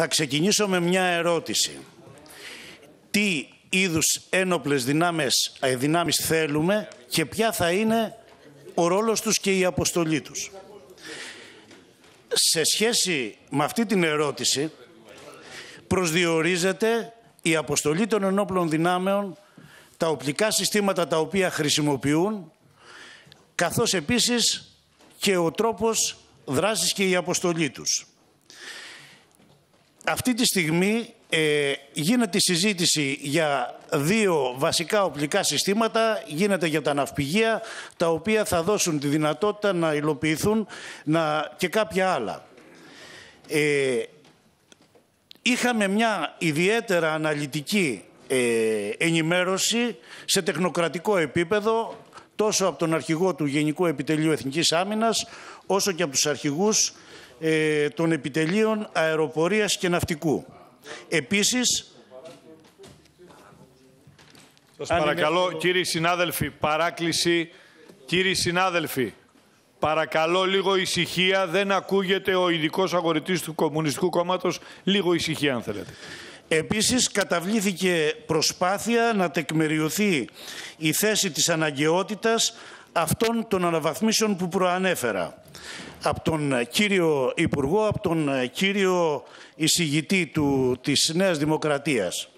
Θα ξεκινήσω με μια ερώτηση. Τι είδους ένοπλες δυνάμεις, ε, δυνάμεις θέλουμε και ποια θα είναι ο ρόλος τους και η αποστολή τους. Σε σχέση με αυτή την ερώτηση προσδιορίζεται η αποστολή των ενόπλων δυνάμεων, τα οπλικά συστήματα τα οποία χρησιμοποιούν, καθώς επίσης και ο τρόπος δράσης και η αποστολή τους. Αυτή τη στιγμή ε, γίνεται συζήτηση για δύο βασικά οπλικά συστήματα. Γίνεται για τα ναυπηγεία, τα οποία θα δώσουν τη δυνατότητα να υλοποιηθούν να, και κάποια άλλα. Ε, είχαμε μια ιδιαίτερα αναλυτική ε, ενημέρωση σε τεχνοκρατικό επίπεδο τόσο από τον αρχηγό του Γενικού Επιτελείου Εθνικής Άμυνας όσο και από τους αρχηγούς ε, των επιτελείων αεροπορίας και ναυτικού. Επίσης, Σας παρακαλώ, κύριοι συνάδελφοι, παράκληση. Κύριοι συνάδελφοι, παρακαλώ λίγο ησυχία. Δεν ακούγεται ο ειδικός αγορητής του Κομμουνιστικού Κόμματος. Λίγο ησυχία, αν θέλετε. Επίσης καταβλήθηκε προσπάθεια να τεκμεριωθεί η θέση της αναγκαιότητας αυτών των αναβαθμίσεων που προανέφερα από τον ε, κύριο Υπουργό, από τον ε, κύριο εισηγητή του, της Νέας Δημοκρατίας.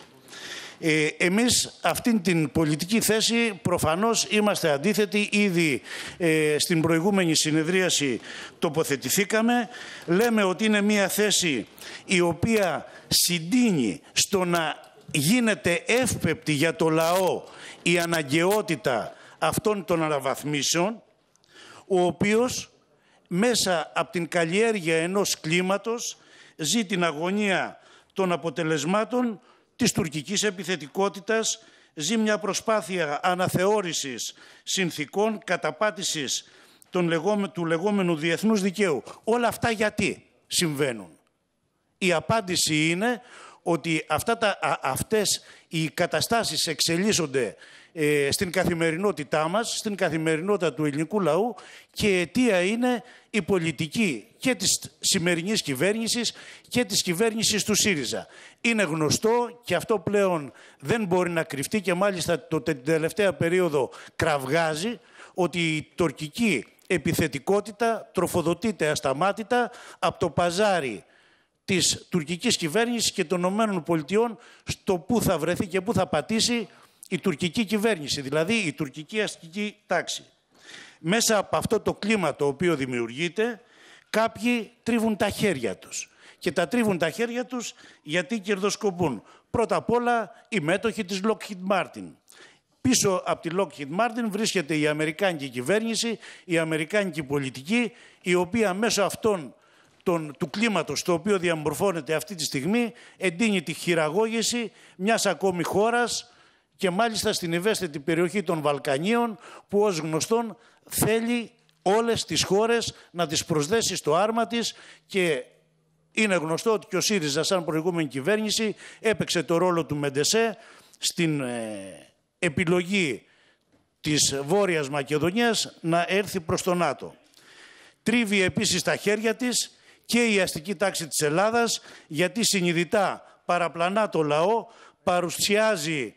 Ε, εμείς αυτήν την πολιτική θέση προφανώς είμαστε αντίθετοι. Ήδη ε, στην προηγούμενη συνεδρίαση τοποθετηθήκαμε. Λέμε ότι είναι μια θέση η οποία συντείνει στο να γίνεται εύπεπτη για το λαό η αναγκαιότητα αυτών των αναβαθμίσεων, ο οποίος μέσα από την καλλιέργεια ενός κλίματος ζει την αγωνία των αποτελεσμάτων της τουρκικής επιθετικότητας, ζει μια προσπάθεια αναθεώρησης συνθήκων, καταπάτησης του λεγόμενου διεθνούς δικαίου. Όλα αυτά γιατί συμβαίνουν. Η απάντηση είναι ότι αυτά τα, αυτές οι καταστάσεις εξελίσσονται ε, στην καθημερινότητά μας, στην καθημερινότητα του ελληνικού λαού και αιτία είναι η πολιτική και της σημερινής κυβέρνησης και της κυβέρνησης του ΣΥΡΙΖΑ. Είναι γνωστό και αυτό πλέον δεν μπορεί να κρυφτεί και μάλιστα το τελευταία περίοδο κραυγάζει ότι η τουρκική επιθετικότητα τροφοδοτείται ασταμάτητα από το παζάρι της τουρκικής κυβέρνησης και των ΗΠΑ στο πού θα βρεθεί και πού θα πατήσει η τουρκική κυβέρνηση, δηλαδή η τουρκική αστική τάξη. Μέσα από αυτό το κλίμα το οποίο δημιουργείται, κάποιοι τρίβουν τα χέρια τους. Και τα τρίβουν τα χέρια τους γιατί κερδοσκοπούν. Πρώτα απ' όλα οι μέτοχοι της Lockheed Martin. Πίσω από τη Lockheed Martin βρίσκεται η Αμερικάνικη κυβέρνηση, η Αμερικάνικη πολιτική, η οποία μέσω αυτών τον, του κλίματος το οποίο διαμορφώνεται αυτή τη στιγμή εντείνει τη χειραγώγηση μιας ακόμη χώρας και μάλιστα στην ευαίσθητη περιοχή των Βαλκανίων που ως γνωστόν θέλει όλες τις χώρες να τις προσδέσει στο άρμα της και είναι γνωστό ότι και ο ΣΥΡΙΖΑ σαν προηγούμενη κυβέρνηση έπαιξε το ρόλο του Μεντεσέ στην ε, επιλογή της Βόρειας Μακεδονίας να έρθει προς τον ΝΑΤΟ. Τρίβει επίσης τα χέρια της και η αστική τάξη της Ελλάδας γιατί συνειδητά παραπλανά το λαό, παρουσιάζει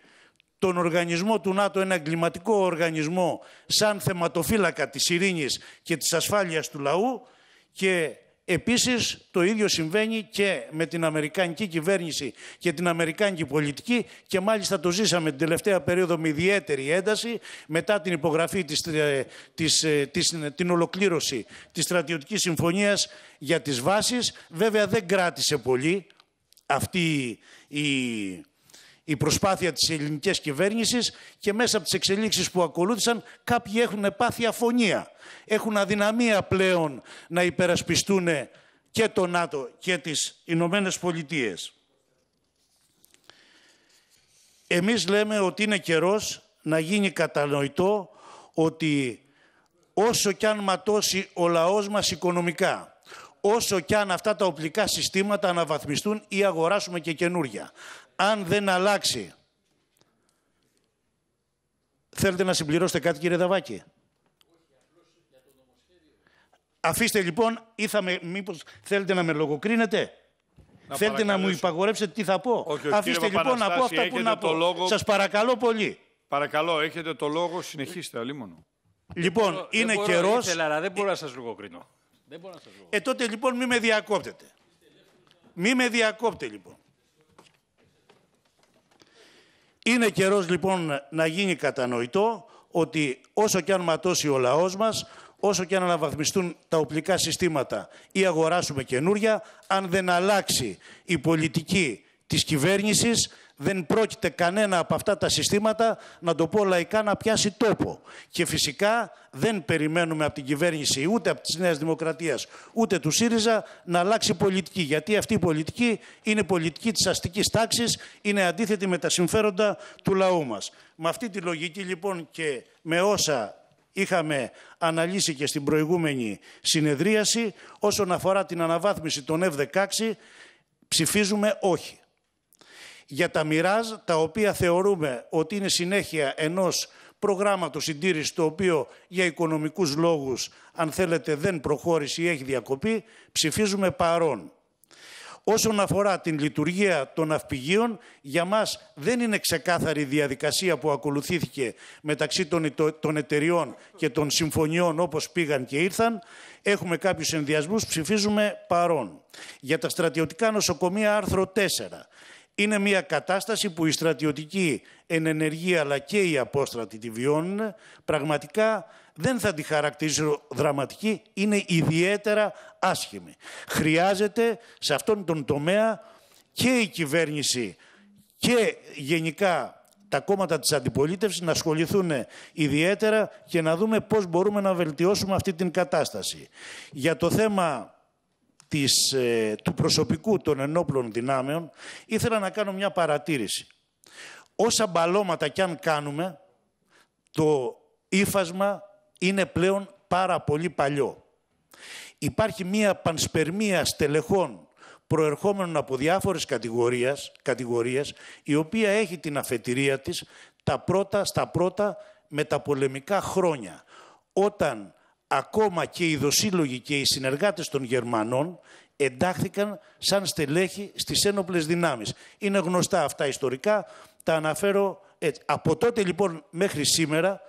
τον οργανισμό του ΝΑΤΟ, ένα εγκληματικό οργανισμό, σαν θεματοφύλακα της ειρήνης και της ασφάλειας του λαού και Επίσης το ίδιο συμβαίνει και με την Αμερικανική κυβέρνηση και την Αμερικάνικη πολιτική και μάλιστα το ζήσαμε την τελευταία περίοδο με ιδιαίτερη ένταση μετά την υπογραφή της, ε, της, ε, της, ε, την ολοκλήρωση της στρατιωτικής συμφωνίας για τις βάσεις. Βέβαια δεν κράτησε πολύ αυτή η η προσπάθεια της ελληνικής κυβέρνησης και μέσα από τις εξελίξεις που ακολούθησαν κάποιοι έχουν πάθει αφωνία. Έχουν αδυναμία πλέον να υπερασπιστούν και το ΝΑΤΟ και τις Ηνωμένες Πολιτείες. Εμείς λέμε ότι είναι καιρός να γίνει κατανοητό ότι όσο κι αν ματώσει ο λαός μας οικονομικά, όσο κι αν αυτά τα οπλικά συστήματα αναβαθμιστούν ή αγοράσουμε και καινούρια αν δεν αλλάξει. Θέλετε να συμπληρώσετε κάτι κύριε Δαβάκη. Όχι, για το Αφήστε λοιπόν ή θα με, μήπως θέλετε να με λογοκρίνετε. Να θέλετε να μου υπαγορέψετε τι θα πω. Αφήστε λοιπόν να πω αυτά που να πω. Λόγο... Σας παρακαλώ πολύ. Παρακαλώ, έχετε το λόγο, συνεχίστε αλίμονο. Λοιπόν, είναι δεν καιρός... δεν να σας λογοκρίνω. Δεν μπορώ να σας λογοκρίνω. Ε, τότε λοιπόν μη με διακόπτετε. Μη με διακόπτε λοιπόν. Είναι καιρός λοιπόν να γίνει κατανοητό ότι όσο και αν ματώσει ο λαός μας, όσο και αν αναβαθμιστούν τα οπλικά συστήματα ή αγοράσουμε καινούρια, αν δεν αλλάξει η πολιτική της κυβέρνησης, δεν πρόκειται κανένα από αυτά τα συστήματα, να το πω λαϊκά, να πιάσει τόπο. Και φυσικά δεν περιμένουμε από την κυβέρνηση ούτε από τη Νέα Δημοκρατία ούτε του ΣΥΡΙΖΑ να αλλάξει πολιτική. Γιατί αυτή η πολιτική είναι πολιτική της αστικής τάξης, είναι αντίθετη με τα συμφέροντα του λαού μας. Με αυτή τη λογική λοιπόν και με όσα είχαμε αναλύσει και στην προηγούμενη συνεδρίαση, όσον αφορά την αναβάθμιση των F-16, ψηφίζουμε όχι για τα μοιράζ, τα οποία θεωρούμε ότι είναι συνέχεια ενός προγράμματος συντήρησης, το οποίο για οικονομικούς λόγους, αν θέλετε, δεν προχώρησε ή έχει διακοπεί, ψηφίζουμε παρόν. Όσον αφορά την λειτουργία των αυπηγείων, για μας δεν είναι ξεκάθαρη η διαδικασία που ακολουθήθηκε μεταξύ των, των εταιριών και των συμφωνιών όπως πήγαν και ήρθαν. Έχουμε κάποιους ενδιασμούς, ψηφίζουμε παρόν. Για τα στρατιωτικά νοσοκομεία άρθρο 4. Είναι μια κατάσταση που οι στρατιωτικοί εν ενεργεία αλλά και οι απόστρατοι τη βιώνουν. Πραγματικά δεν θα τη χαρακτηρίζω δραματική, είναι ιδιαίτερα άσχημη. Χρειάζεται σε αυτόν τον τομέα και η κυβέρνηση και γενικά τα κόμματα της αντιπολίτευσης να ασχοληθούν ιδιαίτερα και να δούμε πώς μπορούμε να βελτιώσουμε αυτή την κατάσταση. Για το θέμα ε, του προσωπικού των ενόπλων δυνάμεων, ήθελα να κάνω μια παρατήρηση. Όσα μπαλώματα κι αν κάνουμε, το ύφασμα είναι πλέον πάρα πολύ παλιό. Υπάρχει μια πανσπερμία στελεχών προερχόμενων από διάφορες κατηγορίες, κατηγορίες, η οποία έχει την αφετηρία της τα πρώτα, στα πρώτα μεταπολεμικά χρόνια, όταν ακόμα και οι δοσύλλογοι και οι συνεργάτες των Γερμανών εντάχθηκαν σαν στελέχη στις ένοπλες δυνάμεις. Είναι γνωστά αυτά ιστορικά, τα αναφέρω έτσι. Από τότε λοιπόν μέχρι σήμερα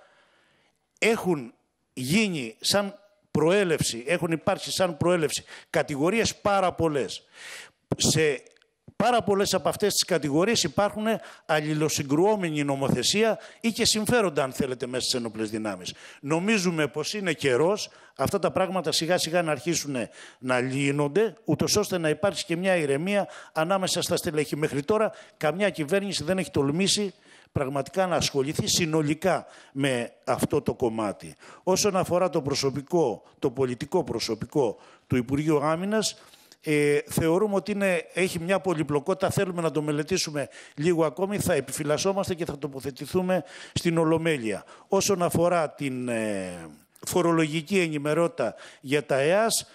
έχουν γίνει σαν προέλευση, έχουν υπάρξει σαν προέλευση κατηγορίες πάρα πολλές. Σε Πάρα πολλές από αυτές τις κατηγορίες υπάρχουν αλληλοσυγκρουόμενη νομοθεσία ή και συμφέροντα, αν θέλετε, μέσα στις ενόπλες δυνάμεις. Νομίζουμε πως είναι καιρός αυτά τα πράγματα σιγά-σιγά να αρχίσουν να λύνονται, ούτως ώστε να υπάρξει και μια ηρεμία ανάμεσα στα στελέχη. Μέχρι τώρα καμιά κυβέρνηση δεν έχει τολμήσει πραγματικά να ασχοληθεί συνολικά με αυτό το κομμάτι. Όσον αφορά το προσωπικό, το πολιτικό προσωπικό του Υπουργείου Άμυνας, ε, θεωρούμε ότι έχει μια πολυπλοκότητα, θέλουμε να το μελετήσουμε λίγο ακόμη, θα επιφυλασσόμαστε και θα τοποθετηθούμε στην Ολομέλεια. Όσον αφορά την ε, φορολογική ενημερότητα για τα ΕΑΣ,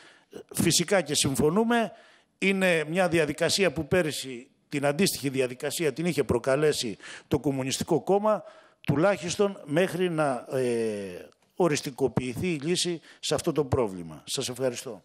φυσικά και συμφωνούμε, είναι μια διαδικασία που πέρυσι την αντίστοιχη διαδικασία την είχε προκαλέσει το Κομμουνιστικό Κόμμα, τουλάχιστον μέχρι να ε, οριστικοποιηθεί η λύση σε αυτό το πρόβλημα. Σας ευχαριστώ.